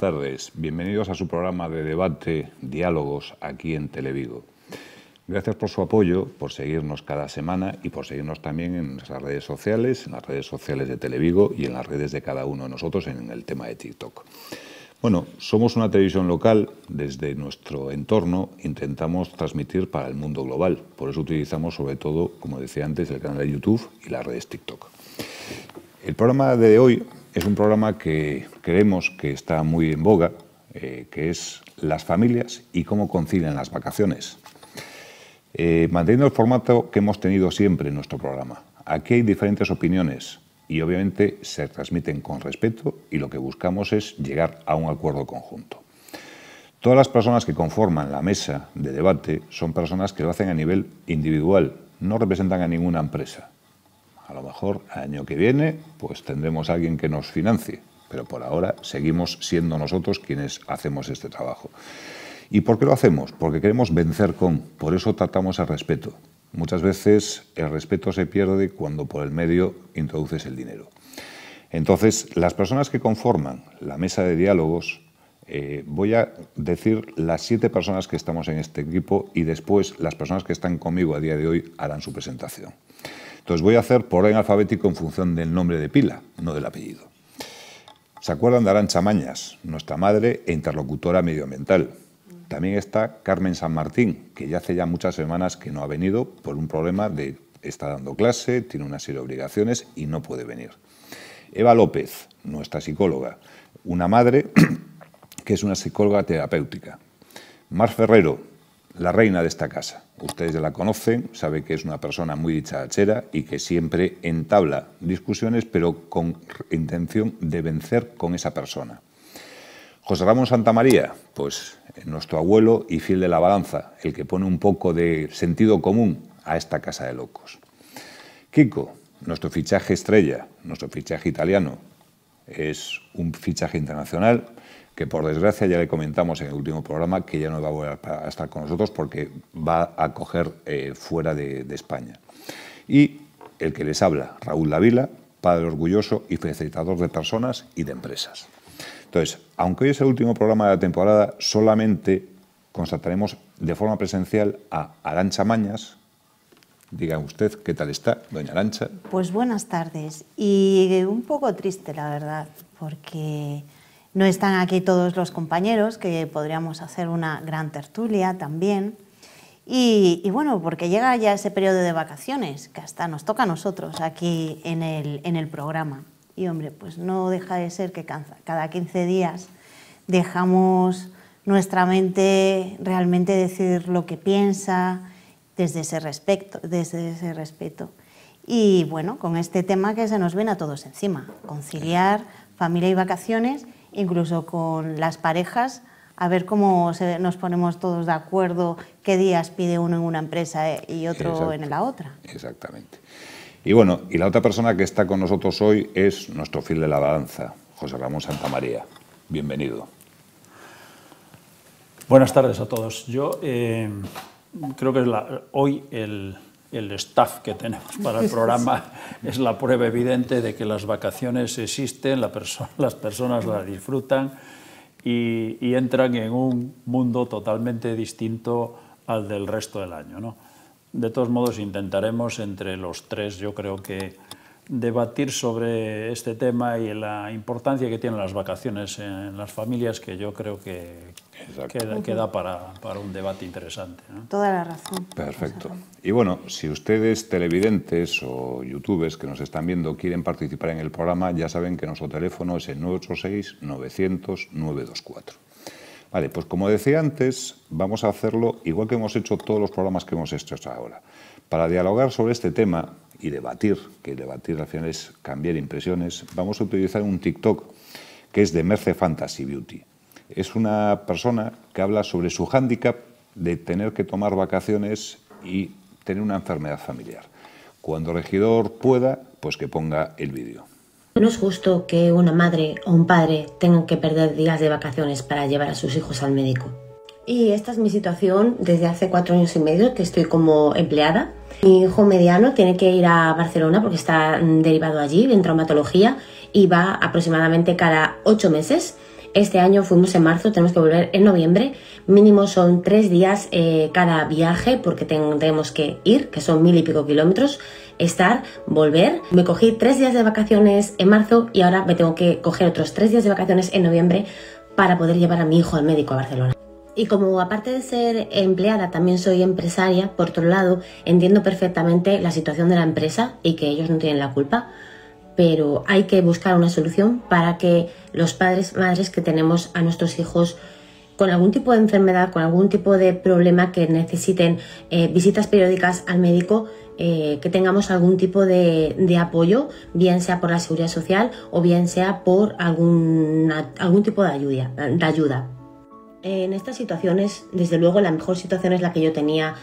buenas tardes. Bienvenidos a su programa de debate, diálogos, aquí en Televigo. Gracias por su apoyo, por seguirnos cada semana y por seguirnos también en nuestras redes sociales, en las redes sociales de Televigo y en las redes de cada uno de nosotros en el tema de TikTok. Bueno, somos una televisión local, desde nuestro entorno intentamos transmitir para el mundo global, por eso utilizamos sobre todo, como decía antes, el canal de YouTube y las redes TikTok. El programa de hoy es un programa que creemos que está muy en boga, eh, que es las familias y cómo concilian las vacaciones. Eh, manteniendo el formato que hemos tenido siempre en nuestro programa. Aquí hay diferentes opiniones y obviamente se transmiten con respeto y lo que buscamos es llegar a un acuerdo conjunto. Todas las personas que conforman la mesa de debate son personas que lo hacen a nivel individual, no representan a ninguna empresa. A lo mejor año que viene pues tendremos alguien que nos financie, pero por ahora seguimos siendo nosotros quienes hacemos este trabajo. ¿Y por qué lo hacemos? Porque queremos vencer con, por eso tratamos el respeto. Muchas veces el respeto se pierde cuando por el medio introduces el dinero. Entonces, las personas que conforman la mesa de diálogos, eh, voy a decir las siete personas que estamos en este equipo y después las personas que están conmigo a día de hoy harán su presentación. Entonces voy a hacer por orden alfabético en función del nombre de pila, no del apellido. ¿Se acuerdan de Arancha Mañas, nuestra madre e interlocutora medioambiental? También está Carmen San Martín, que ya hace ya muchas semanas que no ha venido por un problema de está dando clase, tiene una serie de obligaciones y no puede venir. Eva López, nuestra psicóloga, una madre que es una psicóloga terapéutica. Mar Ferrero, la reina de esta casa. Ustedes la conocen, sabe que es una persona muy dicharachera y que siempre entabla discusiones, pero con intención de vencer con esa persona. José Ramón Santamaría, pues eh, nuestro abuelo y fiel de la balanza, el que pone un poco de sentido común a esta casa de locos. Kiko, nuestro fichaje estrella, nuestro fichaje italiano, es un fichaje internacional que por desgracia ya le comentamos en el último programa que ya no va a volver a estar con nosotros porque va a coger eh, fuera de, España. Y el que les habla, Raúl Lavila, padre orgulloso y facilitador de personas y de empresas. Entonces, aunque hoy es el último programa de la temporada, solamente constataremos de forma presencial a Arancha Mañas, Diga usted, ¿qué tal está, doña Lancha? Pues buenas tardes. Y un poco triste, la verdad, porque no están aquí todos los compañeros, que podríamos hacer una gran tertulia también. Y, bueno, porque llega ya ese periodo de vacaciones, que hasta nos toca a nosotros aquí en el, en el programa. Y hombre, pues no deja de ser que cada 15 días dejamos nuestra mente realmente decir lo que piensa, desde ese, respecto, desde ese respeto. Y bueno, con este tema que se nos viene a todos encima, conciliar familia y vacaciones, incluso con las parejas, a ver cómo nos ponemos todos de acuerdo, qué días pide uno en una empresa eh, y otro en la otra. Exactamente. Y bueno, y la otra persona que está con nosotros hoy es nuestro fiel de la balanza, José Ramón Santamaría. Bienvenido. Buenas tardes a todos. Yo eh, creo que es la, hoy el, el staff que tenemos para el programa es la prueba evidente de que las vacaciones existen, la las personas las disfrutan y, y, entran en un mundo totalmente distinto al del resto del año. ¿no? De todos modos, intentaremos entre los tres, yo creo que debatir sobre este tema y la importancia que tienen las vacaciones en las familias, que yo creo que queda, para, un debate interesante. Toda la razón. Perfecto. Y bueno, si ustedes televidentes o youtubers que nos están viendo quieren participar en el programa, ya saben que nuestro teléfono es el 986-900-924. Vale, pues como decía antes, vamos a hacerlo igual que hemos hecho todos los programas que hemos hecho hasta ahora. Para dialogar sobre este tema, y debatir, que debatir al final es cambiar impresiones, vamos a utilizar un TikTok que es de Merce Fantasy Beauty. Es una persona que habla sobre su hándicap de tener que tomar vacaciones y tener una enfermedad familiar. Cuando el regidor pueda, pues que ponga el vídeo. No es justo que una madre o un padre tengan que perder días de vacaciones para llevar a sus hijos al médico. Y esta es mi situación desde hace cuatro años y medio que estoy como empleada. Mi hijo mediano tiene que ir a Barcelona porque está mm, derivado allí en traumatología y va aproximadamente cada ocho meses. Este año fuimos en marzo, tenemos que volver en noviembre. Mínimo son tres días eh, cada viaje porque tenemos que ir, que son mil y pico kilómetros, estar, volver. Me cogí tres días de vacaciones en marzo y ahora me tengo que coger otros tres días de vacaciones en noviembre para poder llevar a mi hijo al médico a Barcelona. Y como aparte de ser empleada, también soy empresaria, por otro lado, entiendo perfectamente la situación de la empresa y que ellos no tienen la culpa, pero hay que buscar una solución para que los padres, madres que tenemos a nuestros hijos con algún tipo de enfermedad, con algún tipo de problema que necesiten eh, visitas periódicas al médico, eh, que tengamos algún tipo de, apoyo, bien sea por la seguridad social o bien sea por algún, algún tipo de ayuda. De ayuda en estas situaciones, desde luego, la mejor situación es la que yo tenía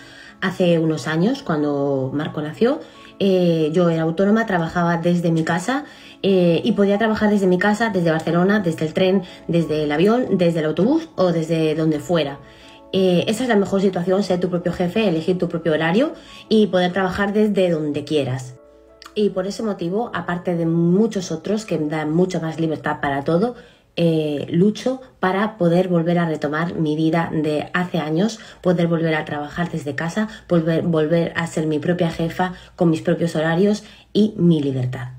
hace unos años, cuando Marco nació. Eh, yo era autónoma, trabajaba desde mi casa eh, y podía trabajar desde mi casa, desde Barcelona, desde el tren, desde el avión, desde el autobús o desde donde fuera. Eh, esa es la mejor situación, ser tu propio jefe, elegir tu propio horario y poder trabajar desde donde quieras. Y por ese motivo, aparte de muchos otros que dan mucha más libertad para todo, eh, lucho para poder volver a retomar mi vida de hace años, poder volver a trabajar desde casa, volver, volver a ser mi propia jefa con mis propios horarios y mi libertad.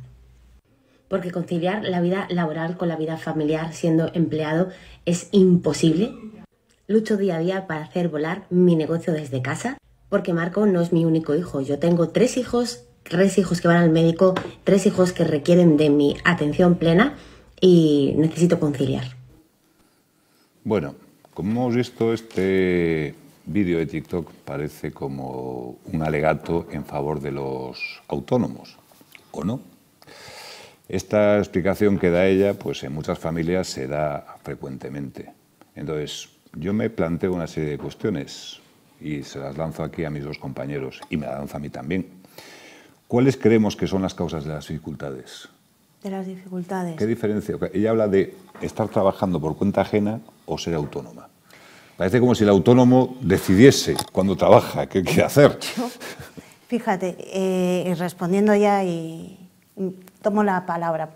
Porque conciliar la vida laboral con la vida familiar siendo empleado es imposible. Lucho día a día para hacer volar mi negocio desde casa, porque Marco no es mi único hijo. Yo tengo tres hijos, tres hijos que van al médico, tres hijos que requieren de mi atención plena y necesito conciliar. Bueno, como hemos visto, este vídeo de TikTok parece como un alegato en favor de los autónomos, ¿o no? Esta explicación que da ella, pues en muchas familias se da frecuentemente. Entonces, yo me planteo una serie de cuestiones y se las lanzo aquí a mis dos compañeros y me las lanzo a mí también. ¿Cuáles creemos que son las causas de las dificultades? las dificultades. ¿Qué diferencia? Ella habla de estar trabajando por cuenta ajena o ser autónoma. Parece como si el autónomo decidiese cuando trabaja qué quiere hacer. fíjate, eh, respondiendo ya y tomo la palabra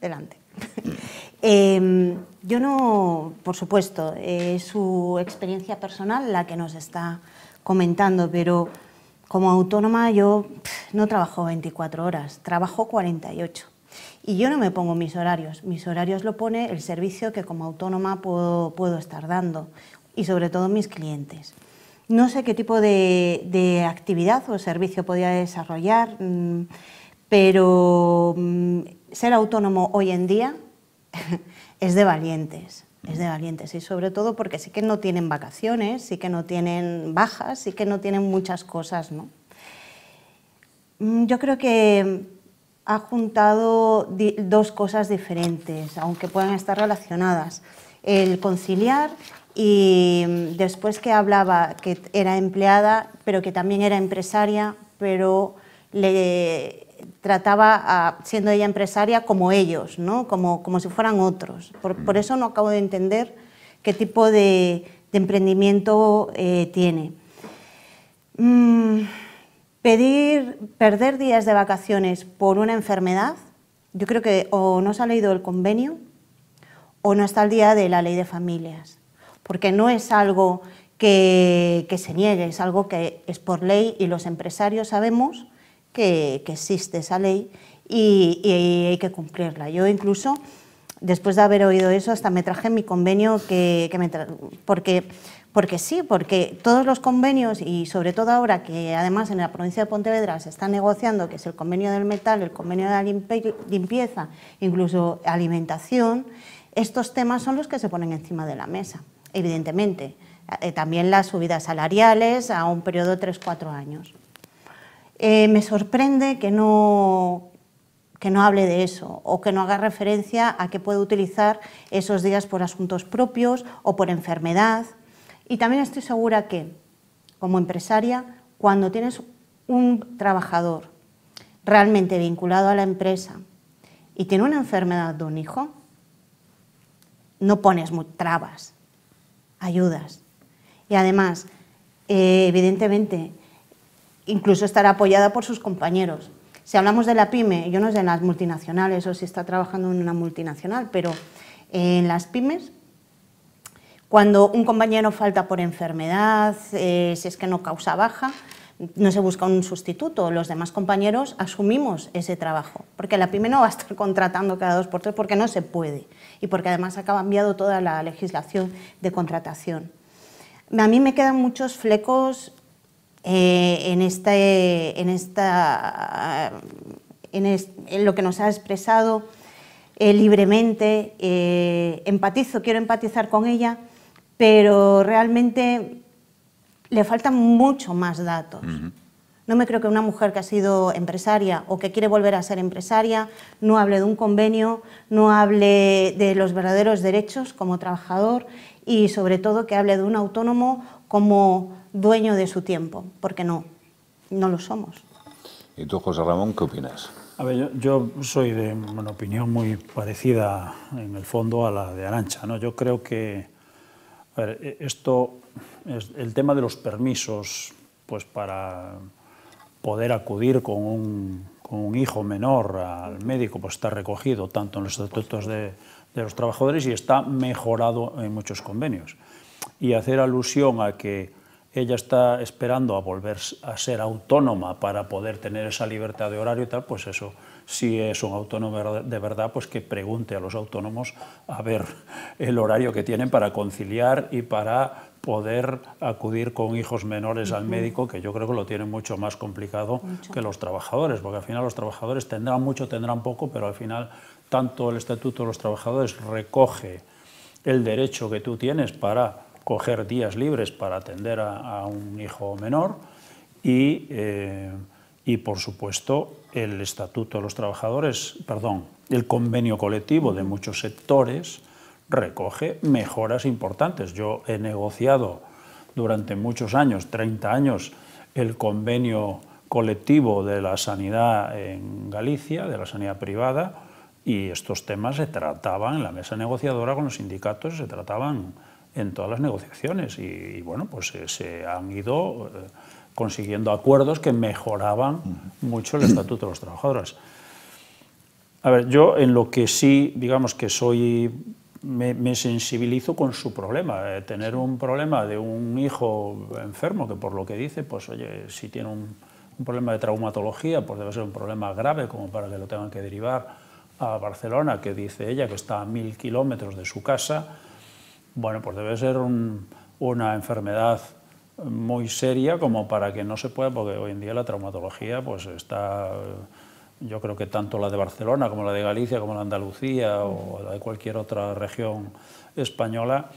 delante. Em, yo no, por supuesto, es su experiencia personal la que nos está comentando, pero como autónoma yo no trabajo 24 horas, trabajo 48. Y yo no me pongo mis horarios, mis horarios lo pone el servicio que como autónoma puedo, estar dando y sobre todo mis clientes. No sé qué tipo de, actividad o servicio podía desarrollar, mm, pero mm, ser autónomo hoy en día es de valientes, es de valientes y sobre todo porque sí que no tienen vacaciones, sí que no tienen bajas, sí que no tienen muchas cosas, mm, Yo creo que ha juntado dos cosas diferentes, aunque puedan estar relacionadas. El conciliar y mm, después que hablaba que era empleada, pero que también era empresaria, pero le trataba, siendo ella empresaria, como ellos, ¿no? como, como si fueran otros. Por, mm. eso no acabo de entender qué tipo de, emprendimiento eh, tiene. Mm, Pedir, perder días de vacaciones por una enfermedad, yo creo que o no se ha leído el convenio o no está al día de la ley de familias, porque no es algo que, se niegue, es algo que es por ley y los empresarios sabemos que, existe esa ley y, hay que cumplirla. Yo incluso, después de haber oído eso, hasta me traje mi convenio porque porque sí, porque todos los convenios y sobre todo ahora que además en la provincia de Pontevedra se está negociando, que es el convenio del metal, el convenio de la limpieza, incluso alimentación, estos temas son los que se ponen encima de la mesa, evidentemente. Eh, también las subidas salariales a un periodo de 3-4 años. Eh, me sorprende que no, que no hable de eso o que no haga referencia a que puede utilizar esos días por asuntos propios o por enfermedad y también estoy segura que, como empresaria, cuando tienes un trabajador realmente vinculado a la empresa y tiene una enfermedad de un hijo, no pones trabas, ayudas. Y además, eh, evidentemente, incluso estar apoyada por sus compañeros. Si hablamos de la pyme, yo no sé en las multinacionales o si está trabajando en una multinacional, pero en las pymes cuando un compañero falta por enfermedad, eh, si es que no causa baja, no se busca un sustituto, los demás compañeros asumimos ese trabajo, porque la PyME no va a estar contratando cada dos por tres porque no se puede y porque además acaba cambiado toda la legislación de contratación. A mí me quedan muchos flecos eh, este, en, esta, en, lo que nos ha expresado eh, libremente, empatizo, quiero empatizar con ella, pero realmente le faltan mucho más datos. No me creo que una mujer que ha sido empresaria o que quiere volver a ser empresaria no hable de un convenio, no hable de los verdaderos derechos como trabajador y sobre todo que hable de un autónomo como dueño de su tiempo, porque no, no lo somos. ¿Y tú, José Ramón, qué opinas? A ver, yo, yo soy de una opinión muy parecida en el fondo a la de Arancha. ¿no? Yo creo que eh, esto el tema de los permisos, pues para poder acudir con un, hijo menor al médico, pues está recogido tanto en los estatutos de, de los trabajadores y está mejorado en muchos convenios. Y hacer alusión a que ella está esperando a volver a ser autónoma para poder tener esa libertad de horario y tal, pues eso si es un autónomo de verdad, pues que pregunte a los autónomos a ver el horario que tienen para conciliar y para poder acudir con hijos menores al médico, que yo creo que lo tienen mucho más complicado que los trabajadores, porque al final los trabajadores tendrán mucho, tendrán poco, pero al final tanto el Estatuto de los Trabajadores recoge el derecho que tú tienes para coger días libres para atender a, un hijo menor y eh, y, por supuesto, el Estatuto de los Trabajadores, perdón, el convenio colectivo de muchos sectores recoge mejoras importantes. Yo he negociado durante muchos años, 30 años, el convenio colectivo de la sanidad en Galicia, de la sanidad privada, y estos temas se trataban en la mesa negociadora con los sindicatos, se trataban en todas las negociaciones y, bueno, pues eh, se, han ido... Eh, consiguiendo acuerdos que mejoraban mucho el estatuto de los trabajadores. A ver, yo en lo que sí, digamos que soy, me, sensibilizo con su problema. Eh, tener un problema de un hijo enfermo, que por lo que dice, pues oye, si tiene un, problema de traumatología, pues debe ser un problema grave como para que lo tengan que derivar a Barcelona, que dice ella que está a mil kilómetros de su casa. Bueno, pues debe ser una enfermedad muy seria como para que no se pueda, porque hoy en día la traumatología pues está, yo creo que tanto la de Barcelona como la de Galicia, como la de Andalucía o la de cualquier otra región española,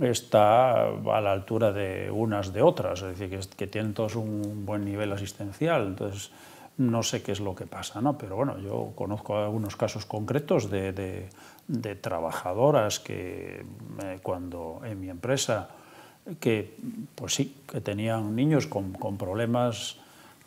está a la altura de unas de otras, es decir, que, tienen todos un buen nivel asistencial. Entonces, no sé qué es lo que pasa, ¿no? pero bueno, yo conozco algunos casos concretos de, de, trabajadoras que eh, cuando en mi empresa que, pues sí, que tenían niños con, problemas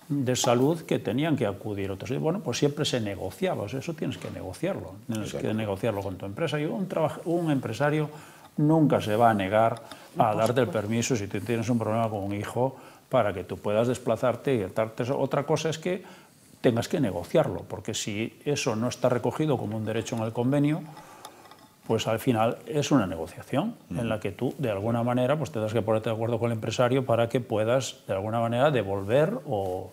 de salud que tenían que acudir otros. bueno, pues siempre se negociaba, eso tienes que negociarlo, tienes que negociarlo con tu empresa. Y un, un empresario nunca se va a negar a darte el permiso si tú tienes un problema con un hijo para que tú puedas desplazarte y darte Otra cosa es que tengas que negociarlo, porque si eso no está recogido como un derecho en el convenio, pues al final es una negociación en mm. la que tú de alguna manera pues das que ponerte de acuerdo con el empresario para que puedas de alguna manera devolver o,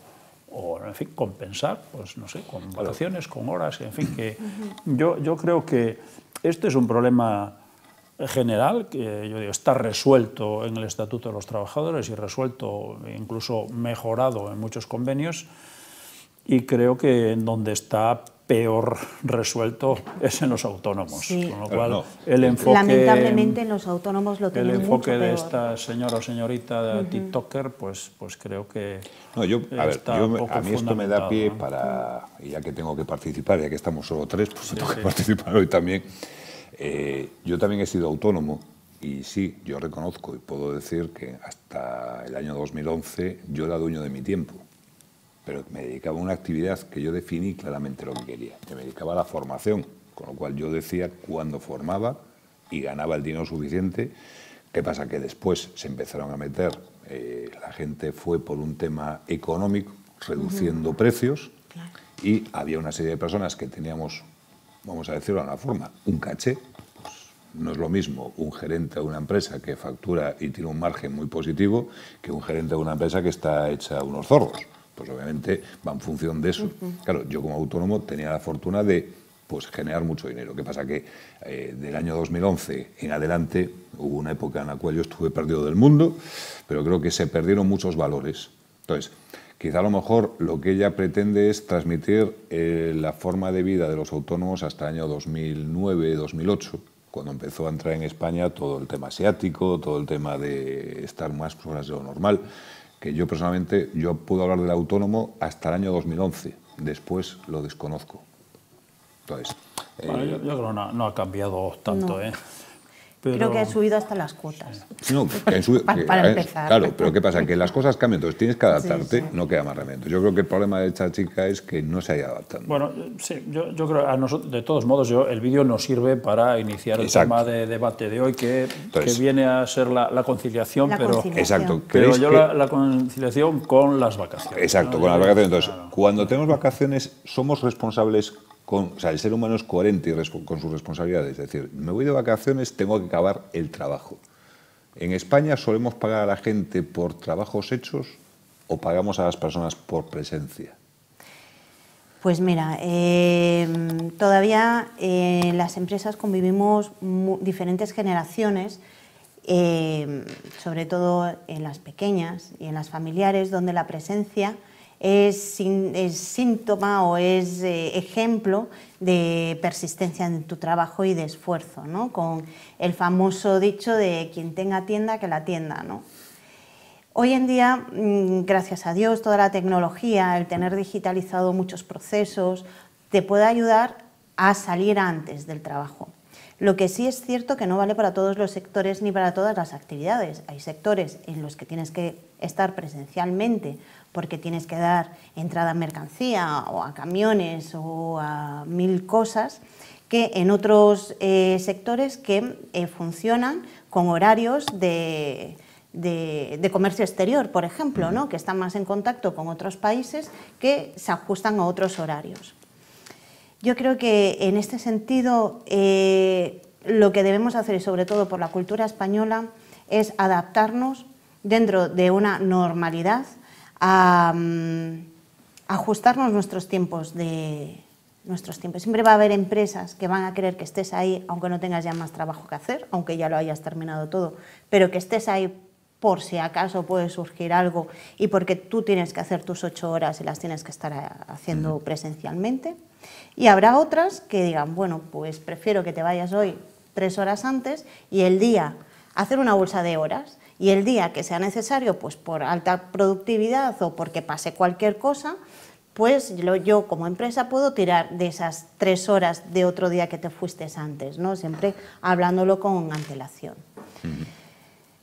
en fin, compensar, pues no sé, con vacaciones, con horas, en fin, que yo, yo creo que este es un problema general que yo digo, está resuelto en el Estatuto de los Trabajadores y resuelto, incluso mejorado en muchos convenios, y creo que en donde está peor resuelto es en los autónomos. Con lo cual, el enfoque, Lamentablemente en los autónomos lo tenemos El enfoque de esta señora o señorita TikToker, pues, pues creo que a mí esto me da pie para, ya que tengo que participar, ya que estamos solo tres, pues tengo que participar hoy también. Eh, yo también he sido autónomo y sí, yo reconozco y puedo decir que hasta el año 2011 yo era dueño de mi tiempo pero me dedicaba a una actividad que yo definí claramente lo que quería, me dedicaba a la formación, con lo cual yo decía cuando formaba y ganaba el dinero suficiente. ¿Qué pasa? Que después se empezaron a meter, eh, la gente fue por un tema económico, reduciendo precios, y había una serie de personas que teníamos, vamos a decirlo de una forma, un caché. Pues, no es lo mismo un gerente de una empresa que factura y tiene un margen muy positivo que un gerente de una empresa que está hecha unos zorros. Pues obviamente va en función de eso. Claro, yo como autónomo tenía la fortuna de pues generar mucho dinero. ¿Qué pasa? Que eh, del año 2011 en adelante hubo una época en la cual yo estuve perdido del mundo, pero creo que se perdieron muchos valores. Entonces, quizá a lo mejor lo que ella pretende es transmitir eh, la forma de vida de los autónomos hasta el año 2009-2008, cuando empezó a entrar en España todo el tema asiático, todo el tema de estar más fuera de lo normal que yo personalmente, yo puedo hablar del autónomo hasta el año 2011, después lo desconozco. Eh, yo, creo que no, ha cambiado tanto, ¿eh? Creo que han subido hasta las cuotas. No, Claro, pero ¿qué pasa? Que las cosas cambian, entonces tienes que adaptarte, no queda más remedio. Yo creo que el problema de esta chica es que no se haya adaptado. Bueno, sí, yo, creo, a nosotros, de todos modos, yo, el vídeo nos sirve para iniciar el tema de debate de hoy, que, viene a ser la, conciliación, pero, Exacto, yo la, conciliación con las vacaciones. Exacto, con las vacaciones. Entonces, cuando tenemos vacaciones, somos responsables el ser humano es coherente con sus responsabilidades. Es decir, me voy de vacaciones, tengo que acabar el trabajo. En España solemos pagar a la gente por trabajos hechos o pagamos a las personas por presencia. Pues mira, eh, todavía en eh, las empresas convivimos diferentes generaciones, eh, sobre todo en las pequeñas y en las familiares, donde la presencia es, síntoma o es eh, ejemplo de persistencia en tu trabajo y de esfuerzo, ¿no? con el famoso dicho de quien tenga tienda, que la tienda. ¿no? Hoy en día, mm, gracias a Dios, toda la tecnología, el tener digitalizado muchos procesos, te puede ayudar a salir antes del trabajo. Lo que sí es cierto que no vale para todos los sectores ni para todas las actividades. Hay sectores en los que tienes que estar presencialmente porque tienes que dar entrada a mercancía o a camiones o a mil cosas que en otros eh, sectores que eh, funcionan con horarios de, comercio exterior, por ejemplo, que están más en contacto con otros países que se ajustan a otros horarios. Yo creo que en este sentido eh, lo que debemos hacer, y sobre todo por la cultura española, es adaptarnos dentro de una normalidad Mm, ajustarnos nuestros tiempos de nuestros tiempos. Siempre va a haber empresas que van a querer que estés ahí, aunque no tengas ya más trabajo que hacer, aunque ya lo hayas terminado todo, pero que estés ahí por si acaso puede surgir algo y porque tú tienes que hacer tus ocho horas y las tienes que estar eh, haciendo presencialmente. Y habrá otras que digan, bueno, pues prefiero que te vayas hoy tres horas antes y el día hacer una bolsa de horas y el día que sea necesario, pues por alta productividad o porque pase cualquier cosa, pues yo, como empresa puedo tirar de esas tres horas de otro día que te fuiste antes, ¿no? Siempre hablándolo con antelación.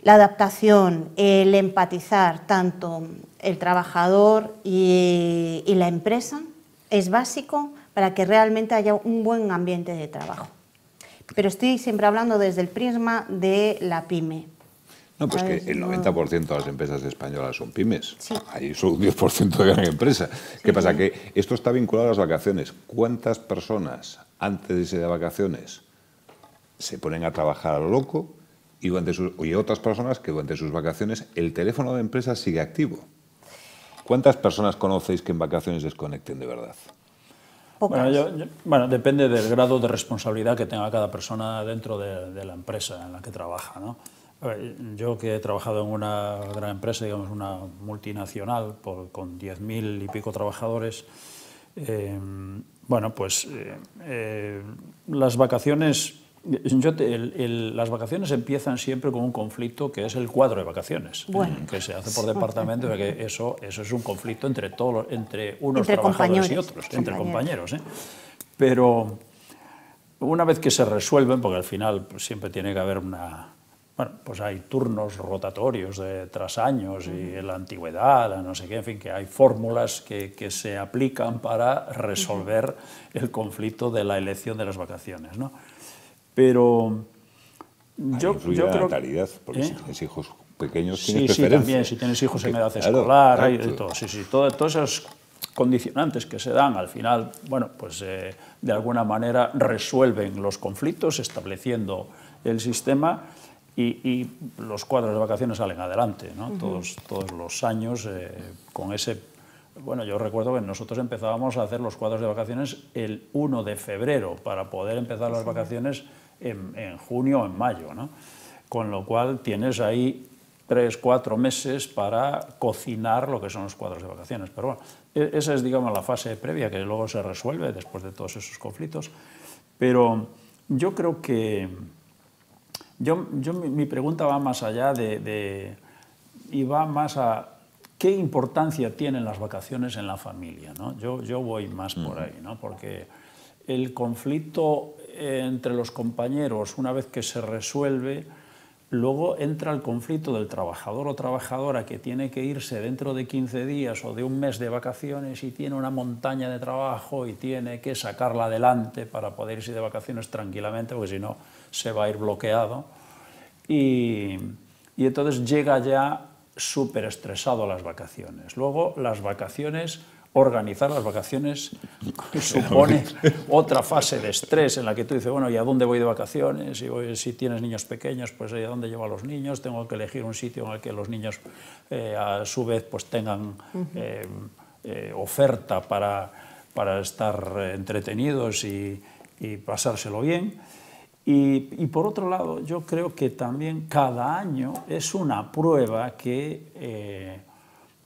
La adaptación, el empatizar tanto el trabajador y, y la empresa es básico para que realmente haya un buen ambiente de trabajo. Pero estoy siempre hablando desde el prisma de la pyme, no, pues que el 90% de las empresas españolas son pymes. Hay solo un 10% de gran empresa. ¿Qué pasa? Que esto está vinculado a las vacaciones. ¿Cuántas personas antes de irse de vacaciones se ponen a trabajar a lo loco y, otras personas que durante sus vacaciones el teléfono de empresa sigue activo? ¿Cuántas personas conocéis que en vacaciones desconecten de verdad? Bueno, depende del grado de responsabilidad que tenga cada persona dentro de, de la empresa en la que trabaja. ¿no? Yo que he trabajado en una gran empresa, digamos una multinacional, con 10.000 y pico trabajadores, em, bueno, pues eh, eh, las vacaciones... las vacaciones empiezan siempre con un conflicto que es el cuadro de vacaciones, que se hace por departamento, que eso, eso es un conflicto entre, todos, entre unos trabajadores y otros, entre compañeros. ¿eh? Pero una vez que se resuelven, porque al final pues, siempre tiene que haber una, bueno, pues hay turnos rotatorios de tras años y en la antigüedad, no sé qué, en fin, que hay fórmulas que, se aplican para resolver el conflicto de la elección de las vacaciones, Pero yo, yo creo... La natalidad, porque si ¿Eh? tienes hijos pequeños sí, sí, Sí, también, si tienes hijos en edad escolar, todo, sí, esas condicionantes que se dan al final, bueno, pues eh, de alguna manera resuelven los conflictos estableciendo el sistema y, los cuadros de vacaciones salen adelante, ¿no? todos, todos los años eh, con ese... Bueno, yo recuerdo que nosotros empezábamos a hacer los cuadros de vacaciones el 1 de febrero para poder empezar las vacaciones en, junio o en mayo, ¿no? Con lo cual tienes ahí tres, cuatro meses para cocinar lo que son los cuadros de vacaciones. Pero bueno, e, esa es, digamos, la fase previa que luego se resuelve después de todos esos conflictos. Pero yo creo que yo, yo, mi pregunta va más allá de, y va más a qué importancia tienen las vacaciones en la familia. Yo, voy más por ahí, ¿no? porque el conflicto eh, entre los compañeros, una vez que se resuelve, luego entra el conflicto del trabajador o trabajadora que tiene que irse dentro de 15 días o de un mes de vacaciones y tiene una montaña de trabajo y tiene que sacarla adelante para poder irse de vacaciones tranquilamente, porque si no se va a ir bloqueado. Y, y entonces llega ya súper estresado las vacaciones. Luego las vacaciones organizar las vacaciones supone otra fase de estrés en la que tú dices, bueno, ¿y a dónde voy de vacaciones? Si, si tienes niños pequeños, pues ¿a dónde llevo a los niños? Tengo que elegir un sitio en el que los niños eh, a su vez pues tengan eh, eh, oferta para, estar entretenidos y pasárselo bien. Y, por otro lado, yo creo que también cada año es una prueba que eh,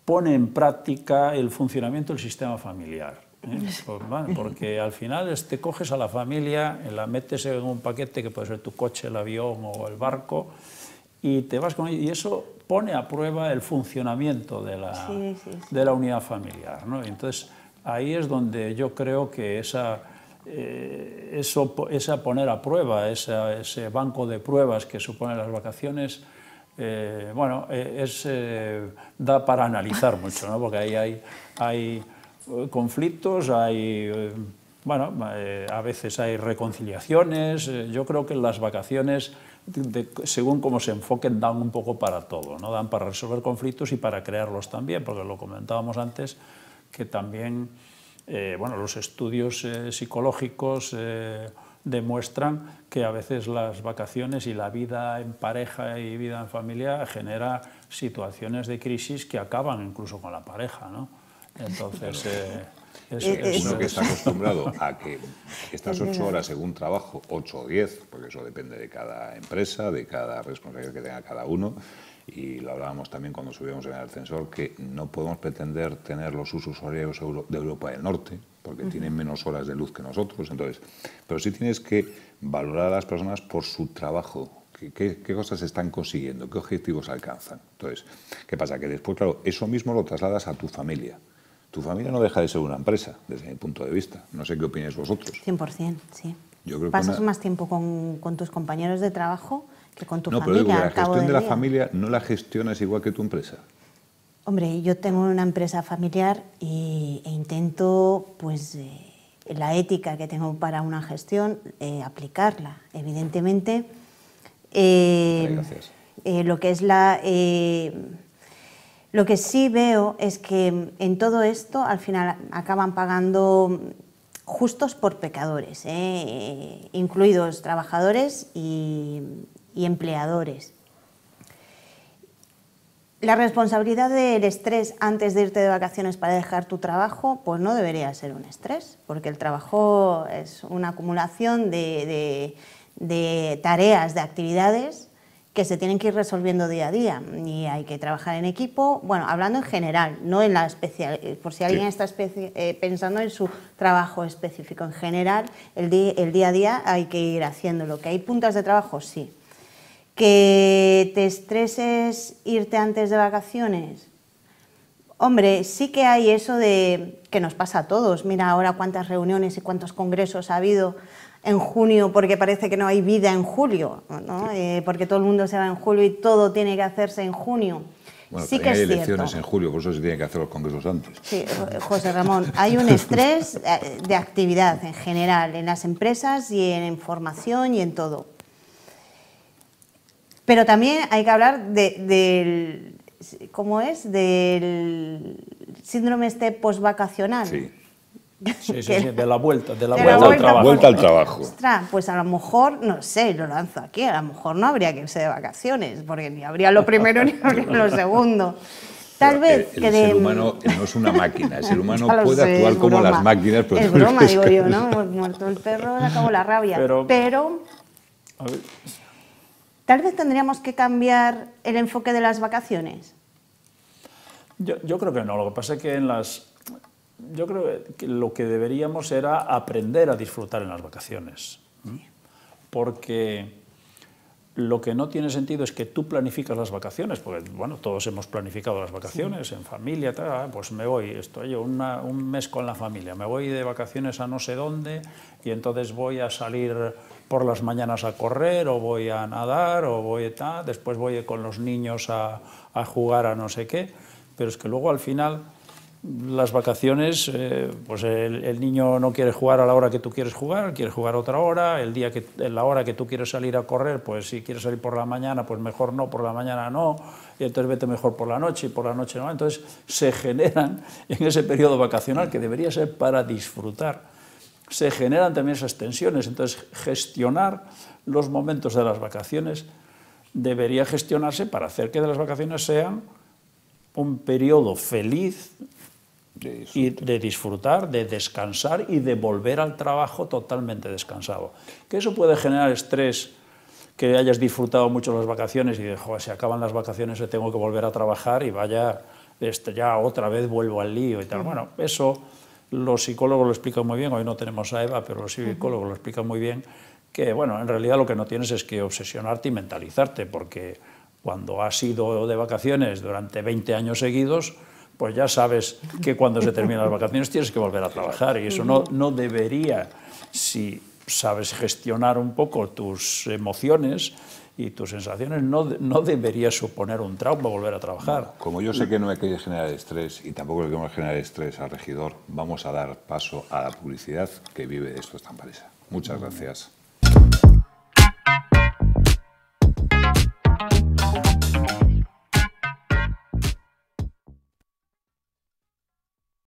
pone en práctica el funcionamiento del sistema familiar. ¿eh? porque al final te coges a la familia, la metes en un paquete que puede ser tu coche, el avión o el barco, y te vas con Y eso pone a prueba el funcionamiento de la, De la unidad familiar. ¿no? Entonces, ahí es donde yo creo que esa eh, eso, esa poner a prueba, ese banco de pruebas que suponen las vacaciones, eh, bueno, eh, es, eh, da para analizar mucho, porque ahí hay, hay conflictos, hay, bueno, a veces hay reconciliaciones, yo creo que las vacaciones, según cómo se enfoquen, dan un poco para todo, ¿no? dan para resolver conflictos y para crearlos también, porque lo comentábamos antes, que también eh, bueno, los estudios eh, psicológicos eh, demuestran que a veces las vacaciones y la vida en pareja y vida en familia genera situaciones de crisis que acaban incluso con la pareja, ¿no? Entonces... es es, uno que está acostumbrado a que estas ocho horas según trabajo, ocho o diez, porque eso depende de cada empresa, de cada responsabilidad que tenga cada uno, y lo hablábamos también cuando subíamos en el ascensor, que no podemos pretender tener los usos de Europa del Norte, porque tienen menos horas de luz que nosotros, entonces, pero sí tienes que valorar a las personas por su trabajo. ¿Qué, cosas están consiguiendo? ¿Qué objetivos alcanzan? Entonces, ¿qué pasa? Que después, claro, eso mismo lo trasladas a tu familia. Tu familia no deja de ser una empresa, desde mi punto de vista. No sé qué opinas vosotros. 100%, sí. Yo creo ¿Pasas más tiempo con, con tus compañeros de trabajo no, pero digo, la gestión de la familia no la gestionas igual que tu empresa. Hombre, yo tengo una empresa familiar y, e intento, pues, eh, la ética que tengo para una gestión, eh, aplicarla. Evidentemente, eh, lo que es la... lo que sí veo es que en todo esto al final acaban pagando justos por pecadores, incluidos trabajadores y, y empleadores. La responsabilidad del estrés antes de irte de vacaciones para dejar tu trabajo, pues no debería ser un estrés, porque el trabajo es una acumulación de, tareas, de actividades que se tienen que ir resolviendo día a día y hay que trabajar en equipo, bueno, hablando en general, no en la especial, eh, por si alguien está eh, pensando en su trabajo específico en general, el, el día a día hay que ir haciéndolo, que hay puntas de trabajo, sí, ¿Que te estreses irte antes de vacaciones? Hombre, sí que hay eso de que nos pasa a todos. Mira ahora cuántas reuniones y cuántos congresos ha habido en junio porque parece que no hay vida en julio, eh, porque todo el mundo se va en julio y todo tiene que hacerse en junio. sí que hay elecciones en julio, por eso se tienen que hacer los congresos antes. Sí, José Ramón, hay un estrés eh, de actividad en general, en las empresas y en formación y en todo. Pero también hay que hablar de, del, ¿cómo es? Del síndrome este postvacacional. Sí. Sí, sí, de la vuelta, de la, vuelta, al trabajo. pues a lo mejor, no sé, lo lanzo aquí, a lo mejor no habría que irse de vacaciones, porque ni habría lo primero ni habría lo segundo. Tal vez el, ser humano no es una máquina, el ser humano puede actuar como las máquinas. Pero es broma, digo yo, ¿no? Muerto el perro, acabó la rabia. Pero, pero... Tal vez tendríamos que cambiar el enfoque de las vacaciones. Yo, creo que no. Lo que pasa es que en las yo creo que lo que deberíamos era aprender a disfrutar en las vacaciones. Porque lo que no tiene sentido es que tú planificas las vacaciones, porque bueno, todos hemos planificado las vacaciones en familia, ah, pues me voy, estoy un mes con la familia, me voy de vacaciones a no sé dónde y entonces voy a salir por las mañanas a correr o voy a nadar o voy a tal, después voy con los niños a jugar a no sé qué, pero es que luego al final las vacaciones, eh, pues el, niño no quiere jugar a la hora que tú quieres jugar, quiere jugar otra hora, el día que, en la hora que tú quieres salir a correr, pues si quieres salir por la mañana, pues mejor no, por la mañana no, entonces vete mejor por la noche y por la noche no. Entonces se generan en ese periodo vacacional, que debería ser para disfrutar, se generan también esas tensiones. Entonces gestionar los momentos de las vacaciones debería gestionarse para hacer que de las vacaciones sean un periodo feliz y de disfrutar, de descansar y de volver al trabajo totalmente descansado. Que eso puede generar estrés, que hayas disfrutado mucho las vacaciones y dejo, se acaban las vacaciones, tengo que volver a trabajar y vaya, este, ya otra vez vuelvo al lío y tal. Bueno, eso los psicólogos lo explican muy bien, hoy no tenemos a Eva, pero los psicólogos lo explican muy bien, que bueno, en realidad lo que no tienes es que obsesionarte y mentalizarte, porque cuando has ido de vacaciones durante 20 años seguidos, pues ya sabes que cuando se terminan las vacaciones tienes que volver a trabajar y eso no, no debería, si sabes gestionar un poco tus emociones y tus sensaciones, no, no debería suponer un trauma volver a trabajar. Como yo sé que no me quería generar estrés y tampoco le queremos generar estrés al regidor, vamos a dar paso a la publicidad que vive de esto esta empresa. Muchas gracias.